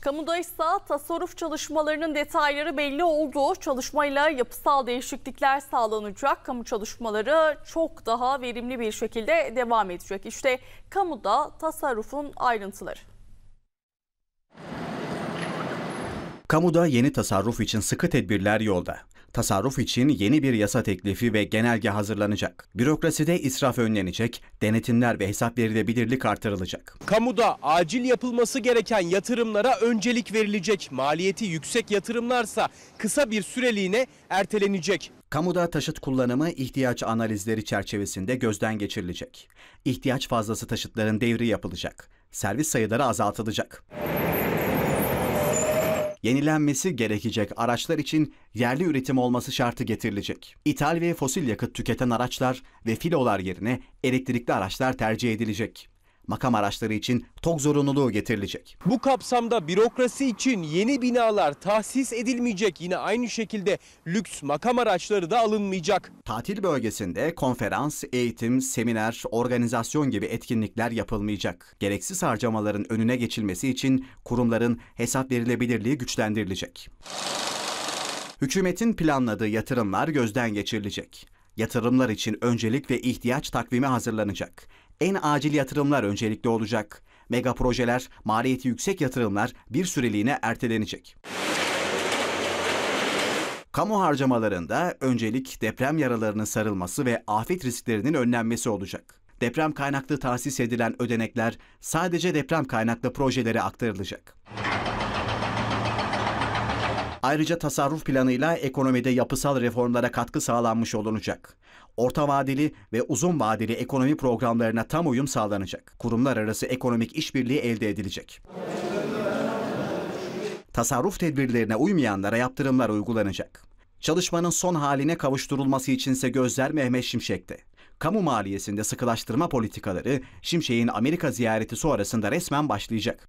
Kamuda ise tasarruf çalışmalarının detayları belli oldu. Çalışmayla yapısal değişiklikler sağlanacak. Kamu çalışmaları çok daha verimli bir şekilde devam edecek. İşte kamuda tasarrufun ayrıntıları. Kamuda yeni tasarruf için sıkı tedbirler yolda tasarruf için yeni bir yasa teklifi ve genelge hazırlanacak. Bürokraside israf önlenecek, denetimler ve hesap verilebilirlik artırılacak. Kamuda acil yapılması gereken yatırımlara öncelik verilecek. Maliyeti yüksek yatırımlarsa kısa bir süreliğine ertelenecek. Kamuda taşıt kullanımı ihtiyaç analizleri çerçevesinde gözden geçirilecek. İhtiyaç fazlası taşıtların devri yapılacak. Servis sayıları azaltılacak yenilenmesi gerekecek araçlar için yerli üretim olması şartı getirilecek. İthal ve fosil yakıt tüketen araçlar ve filolar yerine elektrikli araçlar tercih edilecek makam araçları için TOG zorunluluğu getirilecek. Bu kapsamda bürokrasi için yeni binalar tahsis edilmeyecek. Yine aynı şekilde lüks makam araçları da alınmayacak. Tatil bölgesinde konferans, eğitim, seminer, organizasyon gibi etkinlikler yapılmayacak. Gereksiz harcamaların önüne geçilmesi için kurumların hesap verilebilirliği güçlendirilecek. Hükümetin planladığı yatırımlar gözden geçirilecek. Yatırımlar için öncelik ve ihtiyaç takvimi hazırlanacak. En acil yatırımlar öncelikli olacak. Mega projeler, maliyeti yüksek yatırımlar bir süreliğine ertelenecek. Kamu harcamalarında öncelik deprem yaralarının sarılması ve afet risklerinin önlenmesi olacak. Deprem kaynaklı tahsis edilen ödenekler sadece deprem kaynaklı projelere aktarılacak. Ayrıca tasarruf planıyla ekonomide yapısal reformlara katkı sağlanmış olunacak. Orta vadeli ve uzun vadeli ekonomi programlarına tam uyum sağlanacak. Kurumlar arası ekonomik işbirliği elde edilecek. Tasarruf tedbirlerine uymayanlara yaptırımlar uygulanacak. Çalışmanın son haline kavuşturulması içinse gözler Mehmet Şimşek'te. Kamu maliyesinde sıkılaştırma politikaları Şimşek'in Amerika ziyareti sonrasında resmen başlayacak.